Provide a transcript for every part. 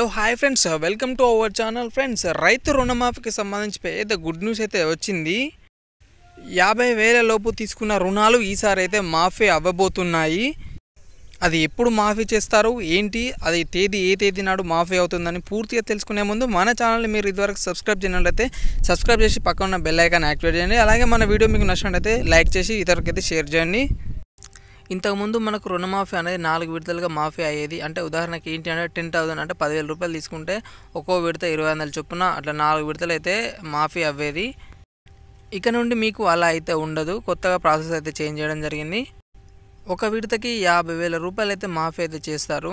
hello hi friends welcome to our channel friends రైతు రుణమాఫీకి సంబంధించి పెద్ద గుడ్ న్యూస్ అయితే వచ్చింది యాభై వేల లోపు తీసుకున్న రుణాలు ఈసారి అయితే మాఫీ అవ్వబోతున్నాయి అది ఎప్పుడు మాఫీ చేస్తారు ఏంటి అది తేదీ ఏ తేదీ నాడు మాఫీ అవుతుందని పూర్తిగా తెలుసుకునే ముందు మన ఛానల్ని మీరు ఇదివరకు సబ్స్క్రైబ్ చేయనట్లయితే సబ్స్క్రైబ్ చేసి పక్కన ఉన్న బెల్ ఐకాన్ యాక్టివేట్ చేయండి అలాగే మన వీడియో మీకు నచ్చినట్లయితే లైక్ చేసి ఇతరులకైతే షేర్ చేయండి ఇంతకుముందు మనకు రుణమాఫీ అనేది నాలుగు విడతలుగా మాఫీ అయ్యేది అంటే ఉదాహరణకి ఏంటి అంటే టెన్ థౌసండ్ అంటే పదివేల రూపాయలు తీసుకుంటే ఒక్కో విడత ఇరవై వందల చొప్పున అట్లా నాలుగు విడతలు అయితే మాఫీ అవ్వేది ఇక నుండి మీకు అలా అయితే ఉండదు కొత్తగా ప్రాసెస్ అయితే చేంజ్ చేయడం జరిగింది ఒక విడతకి యాభై వేల రూపాయలు అయితే మాఫీ అయితే చేస్తారు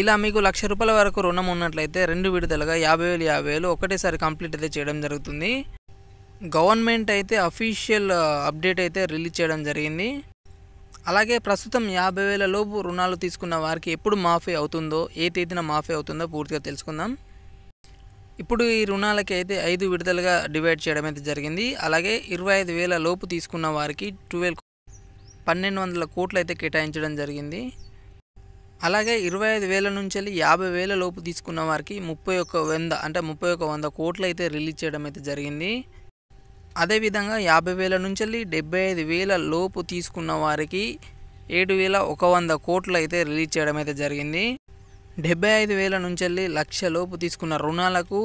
ఇలా మీకు లక్ష రూపాయల వరకు రుణం ఉన్నట్లయితే రెండు విడతలుగా యాభై వేలు యాభై వేలు ఒకటేసారి కంప్లీట్ అయితే చేయడం జరుగుతుంది గవర్నమెంట్ అయితే అఫీషియల్ అప్డేట్ అయితే రిలీజ్ చేయడం జరిగింది అలాగే ప్రస్తుతం యాభై వేల లోపు రుణాలు తీసుకున్న వారికి ఎప్పుడు మాఫీ అవుతుందో ఏ తేదీన మాఫీ అవుతుందో పూర్తిగా తెలుసుకుందాం ఇప్పుడు ఈ రుణాలకి అయితే ఐదు విడుదలగా డివైడ్ చేయడం అయితే జరిగింది అలాగే ఇరవై ఐదు వేల లోపు తీసుకున్న వారికి ట్వెల్వ్ పన్నెండు వందల కోట్లు అయితే కేటాయించడం జరిగింది అలాగే ఇరవై ఐదు వేల నుంచి వెళ్ళి యాభై వేల లోపు తీసుకున్న వారికి ముప్పై ఒక్క వంద అంటే ముప్పై ఒక వంద కోట్లు అయితే రిలీజ్ చేయడం అయితే జరిగింది అదేవిధంగా యాభై వేల నుంచి డెబ్బై ఐదు వేల లోపు తీసుకున్న వారికి ఏడు వేల ఒక వంద కోట్లు అయితే రిలీజ్ చేయడం అయితే జరిగింది డెబ్బై ఐదు వేల నుంచి లక్ష లోపు తీసుకున్న రుణాలకు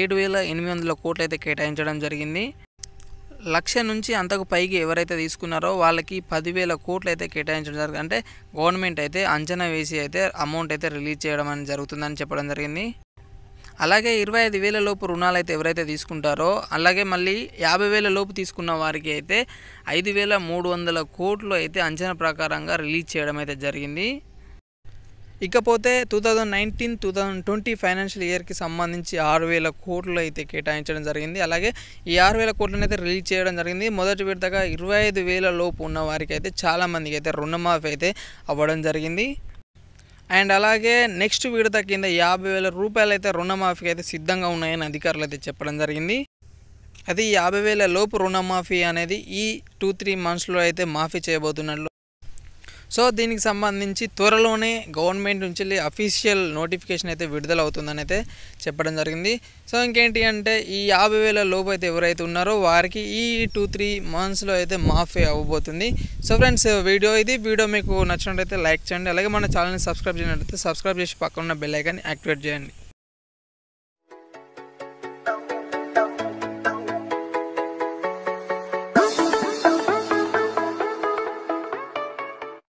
ఏడు వేల ఎనిమిది వందల కోట్లు అయితే కేటాయించడం జరిగింది లక్ష నుంచి అంతకు పైకి ఎవరైతే తీసుకున్నారో వాళ్ళకి పదివేల కోట్లు అయితే కేటాయించడం జరిగింది అంటే గవర్నమెంట్ అయితే అంచనా వేసి అయితే అమౌంట్ అయితే రిలీజ్ చేయడం అని జరుగుతుందని చెప్పడం జరిగింది అలాగే ఇరవై ఐదు వేల లోపు రుణాలు అయితే ఎవరైతే తీసుకుంటారో అలాగే మళ్ళీ యాభై వేల లోపు తీసుకున్న వారికి అయితే ఐదు వేల మూడు వందల కోట్లు అయితే అంచనా ప్రకారంగా రిలీజ్ చేయడం అయితే జరిగింది ఇకపోతే two thousand nineteen two thousand twenty financial ఇయర్కి సంబంధించి ఆరు వేల కోట్లు అయితే కేటాయించడం జరిగింది అలాగే ఈ ఆరు వేల కోట్లను అయితే రిలీజ్ చేయడం జరిగింది మొదటి విడతగా ఇరవై ఐదు వేల లోపు ఉన్న వారికి అయితే చాలామందికి అయితే రుణమాఫీ అయితే అవ్వడం జరిగింది అండ్ అలాగే నెక్స్ట్ విడత కింద యాభై వేల రూపాయలు అయితే రుణమాఫీ అయితే సిద్ధంగా ఉన్నాయని అధికారులు అయితే చెప్పడం జరిగింది అది యాభై వేల లోపు రుణమాఫీ అనేది ఈ టూ త్రీ మంత్స్లో అయితే మాఫీ చేయబోతున్నట్లు సో దీనికి సంబంధించి త్వరలోనే గవర్నమెంట్ నుంచి అఫీషియల్ నోటిఫికేషన్ అయితే విడుదల అవుతుందని అయితే చెప్పడం జరిగింది సో ఇంకేంటి అంటే ఈ యాభై వేల లోపు అయితే ఎవరైతే ఉన్నారో వారికి ఈ టూ త్రీ మంత్స్లో అయితే మాఫీ అవ్వబోతుంది సో ఫ్రెండ్స్ వీడియో ఇది వీడియో మీకు నచ్చినట్టయితే లైక్ చేయండి అలాగే మన ఛానల్ని సబ్స్క్రైబ్ చేయనట్టు సబ్స్క్రైబ్ చేసి పక్కన ఉన్న బెల్ ఐకాన్ని యాక్టివేట్ చేయండి